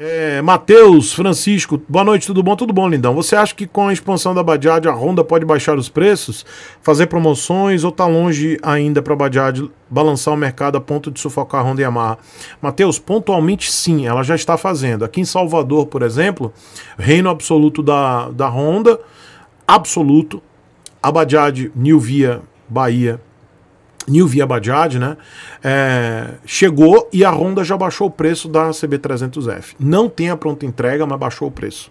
É, Matheus, Francisco, boa noite, tudo bom? Tudo bom, lindão. Você acha que com a expansão da Bajaj a Honda pode baixar os preços, fazer promoções ou tá longe ainda para a Bajaj balançar o mercado a ponto de sufocar a Honda e Yamaha? Matheus, pontualmente sim, ela já está fazendo. Aqui em Salvador, por exemplo, reino absoluto da, da Honda, absoluto, a Bajaj New Via Bahia New Via Bajaj, né? É, chegou e a Honda já baixou o preço da CB300F. Não tem a pronta entrega, mas baixou o preço.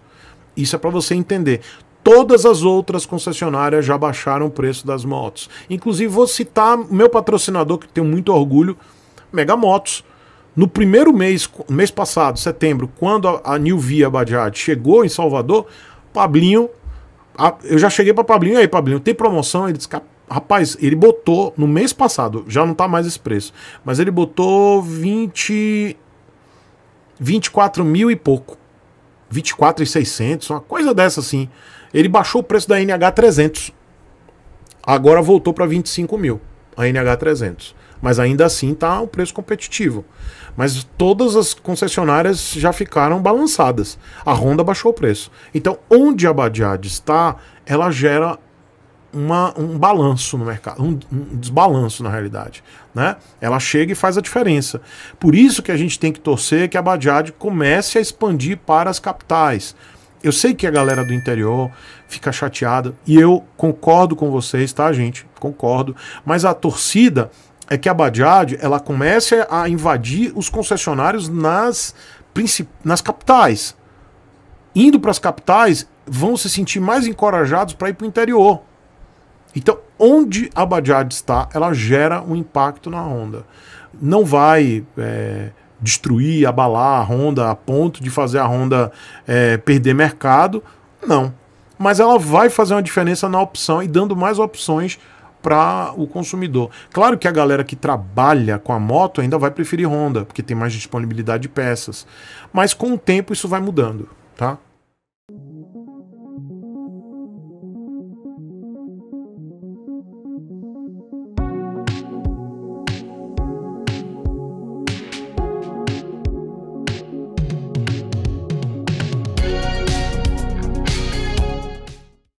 Isso é para você entender. Todas as outras concessionárias já baixaram o preço das motos. Inclusive, vou citar meu patrocinador, que tenho muito orgulho, Mega Motos. No primeiro mês, mês passado, setembro, quando a, a New Via Bajaj chegou em Salvador, Pablinho. A, eu já cheguei para Pablinho, aí, Pablinho, tem promoção? Ele disse, Rapaz, ele botou no mês passado, já não tá mais esse preço, mas ele botou 20 24 mil e pouco. 24,600, uma coisa dessa assim. Ele baixou o preço da NH300. Agora voltou para 25 mil, a NH300. Mas ainda assim tá um preço competitivo. Mas todas as concessionárias já ficaram balançadas. A Honda baixou o preço. Então, onde a Badiad está, ela gera uma, um balanço no mercado, um, um, desbalanço na realidade. Né? Ela chega e faz a diferença. Por isso que a gente tem que torcer que a Bajaj comece a expandir para as capitais. Eu sei que a galera do interior fica chateada e eu concordo com vocês, tá, gente? Concordo. Mas a torcida é que a Bajaj ela comece a invadir os concessionários nas, nas capitais. Indo para as capitais, vão se sentir mais encorajados para ir para o interior então, onde a Bajaj está, ela gera um impacto na Honda. Não vai é, destruir, abalar a Honda a ponto de fazer a Honda é, perder mercado, não. Mas ela vai fazer uma diferença na opção e dando mais opções para o consumidor. Claro que a galera que trabalha com a moto ainda vai preferir Honda, porque tem mais disponibilidade de peças. Mas com o tempo isso vai mudando, tá?